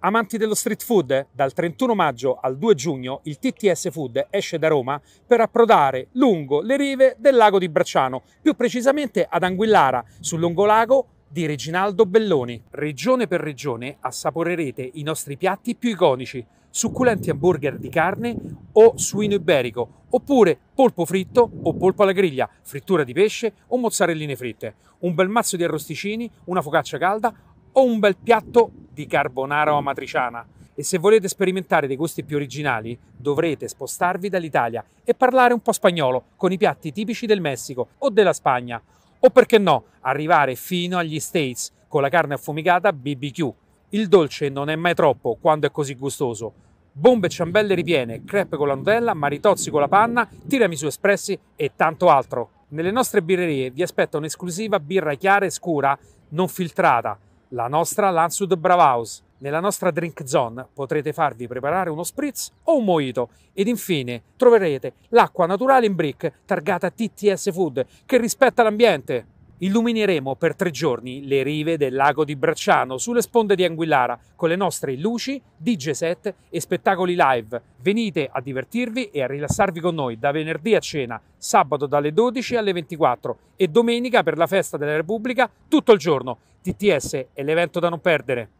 Amanti dello street food, dal 31 maggio al 2 giugno il TTS Food esce da Roma per approdare lungo le rive del lago di Bracciano, più precisamente ad Anguillara, sul lungolago di Reginaldo Belloni. Regione per regione assaporerete i nostri piatti più iconici, succulenti hamburger di carne o suino iberico, oppure polpo fritto o polpo alla griglia, frittura di pesce o mozzarelline fritte, un bel mazzo di arrosticini, una focaccia calda o un bel piatto di carbonara o mm. amatriciana. E se volete sperimentare dei gusti più originali, dovrete spostarvi dall'Italia e parlare un po' spagnolo con i piatti tipici del Messico o della Spagna. O perché no, arrivare fino agli States con la carne affumicata BBQ. Il dolce non è mai troppo quando è così gustoso. Bombe e ciambelle ripiene, crepe con la Nutella, maritozzi con la panna, tiramisù espressi e tanto altro. Nelle nostre birrerie vi aspetta un'esclusiva birra chiara e scura, non filtrata, la nostra Lansud Bravaus. Nella nostra drink zone potrete farvi preparare uno spritz o un mojito ed infine troverete l'acqua naturale in brick targata TTS Food che rispetta l'ambiente. Illumineremo per tre giorni le rive del lago di Bracciano sulle sponde di Anguillara con le nostre luci, DJ set e spettacoli live. Venite a divertirvi e a rilassarvi con noi da venerdì a cena, sabato dalle 12 alle 24 e domenica per la festa della Repubblica tutto il giorno. TTS è l'evento da non perdere.